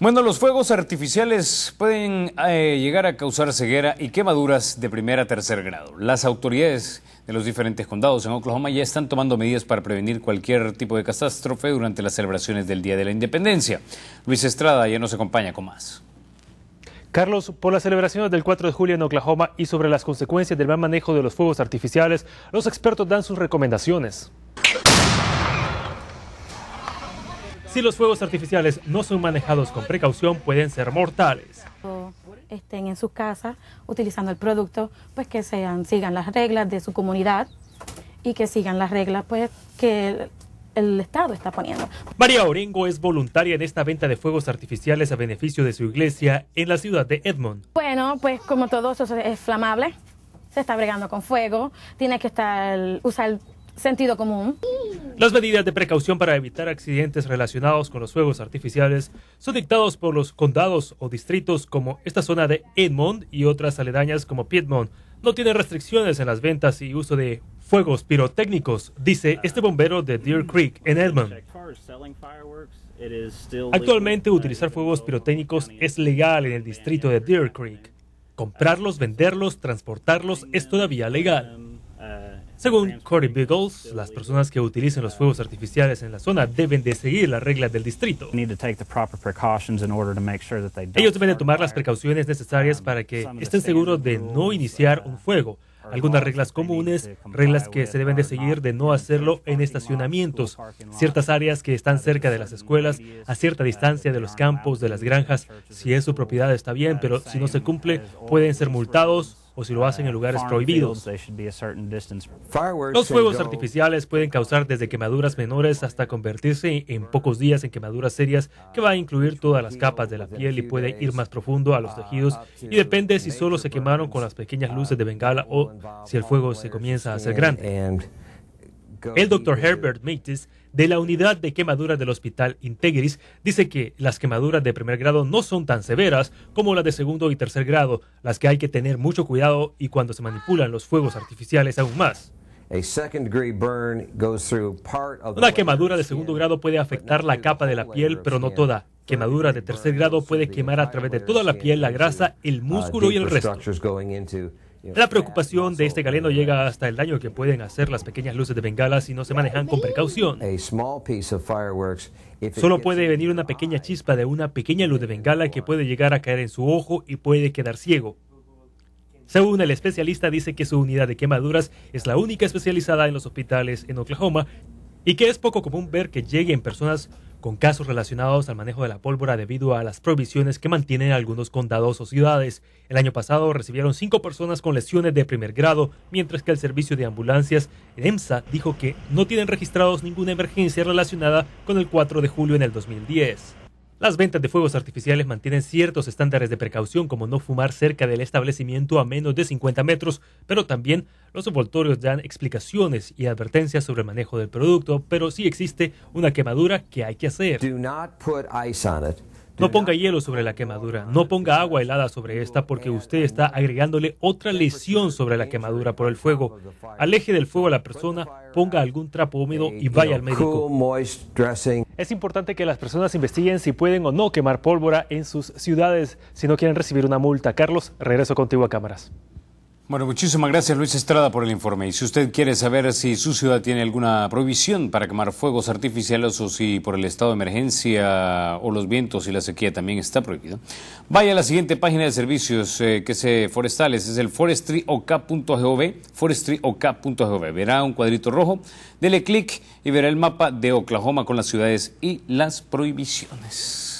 Bueno, los fuegos artificiales pueden eh, llegar a causar ceguera y quemaduras de primer a tercer grado. Las autoridades de los diferentes condados en Oklahoma ya están tomando medidas para prevenir cualquier tipo de catástrofe durante las celebraciones del Día de la Independencia. Luis Estrada ya nos acompaña con más. Carlos, por las celebraciones del 4 de julio en Oklahoma y sobre las consecuencias del mal manejo de los fuegos artificiales, los expertos dan sus recomendaciones. Si los fuegos artificiales no son manejados con precaución, pueden ser mortales. Estén en sus casas utilizando el producto, pues que sean, sigan las reglas de su comunidad y que sigan las reglas pues que el Estado está poniendo. María oringo es voluntaria en esta venta de fuegos artificiales a beneficio de su iglesia en la ciudad de Edmond. Bueno, pues como todo eso es flamable, se está bregando con fuego, tiene que estar usar Sentido común. Las medidas de precaución para evitar accidentes relacionados con los fuegos artificiales son dictados por los condados o distritos como esta zona de Edmond y otras aledañas como Piedmont. No tiene restricciones en las ventas y uso de fuegos pirotécnicos, dice este bombero de Deer Creek en Edmond. Actualmente utilizar fuegos pirotécnicos es legal en el distrito de Deer Creek. Comprarlos, venderlos, transportarlos es todavía legal. Según Cory Biggles, las personas que utilicen los fuegos artificiales en la zona deben de seguir las reglas del distrito. Ellos deben tomar las precauciones necesarias para que estén seguros de no iniciar un fuego. Algunas reglas comunes, reglas que se deben de seguir de no hacerlo en estacionamientos, ciertas áreas que están cerca de las escuelas, a cierta distancia de los campos, de las granjas. Si es su propiedad está bien, pero si no se cumple, pueden ser multados o si lo hacen en uh, lugares prohibidos. Los fuegos artificiales pueden causar desde quemaduras menores hasta convertirse en pocos días en quemaduras serias que va a incluir todas las capas de la piel y puede ir más profundo a los tejidos y depende si solo se quemaron con las pequeñas luces de bengala o si el fuego se comienza a hacer grande. El doctor Herbert Matis, de la unidad de quemaduras del Hospital Integris, dice que las quemaduras de primer grado no son tan severas como las de segundo y tercer grado, las que hay que tener mucho cuidado y cuando se manipulan los fuegos artificiales aún más. Una quemadura de segundo grado puede afectar la capa de la piel, pero no toda. Quemadura de tercer grado puede quemar a través de toda la piel, la grasa, el uh, músculo y el resto. La preocupación de este galeno llega hasta el daño que pueden hacer las pequeñas luces de bengala si no se manejan con precaución. Solo puede venir una pequeña chispa de una pequeña luz de bengala que puede llegar a caer en su ojo y puede quedar ciego. Según el especialista, dice que su unidad de quemaduras es la única especializada en los hospitales en Oklahoma y que es poco común ver que lleguen personas con casos relacionados al manejo de la pólvora debido a las prohibiciones que mantienen algunos condados o ciudades. El año pasado recibieron cinco personas con lesiones de primer grado, mientras que el servicio de ambulancias en EMSA dijo que no tienen registrados ninguna emergencia relacionada con el 4 de julio en el 2010. Las ventas de fuegos artificiales mantienen ciertos estándares de precaución como no fumar cerca del establecimiento a menos de 50 metros, pero también los envoltorios dan explicaciones y advertencias sobre el manejo del producto, pero sí existe una quemadura que hay que hacer. No ponga hielo sobre la quemadura, no ponga agua helada sobre esta porque usted está agregándole otra lesión sobre la quemadura por el fuego. Aleje del fuego a la persona, ponga algún trapo húmedo y vaya al médico. Es importante que las personas investiguen si pueden o no quemar pólvora en sus ciudades si no quieren recibir una multa. Carlos, regreso contigo a cámaras. Bueno, muchísimas gracias Luis Estrada por el informe. Y si usted quiere saber si su ciudad tiene alguna prohibición para quemar fuegos artificiales o si por el estado de emergencia o los vientos y la sequía también está prohibido, vaya a la siguiente página de servicios eh, que eh, forestales, es el forestryok.gov, forestryok.gov. Verá un cuadrito rojo, dele clic y verá el mapa de Oklahoma con las ciudades y las prohibiciones.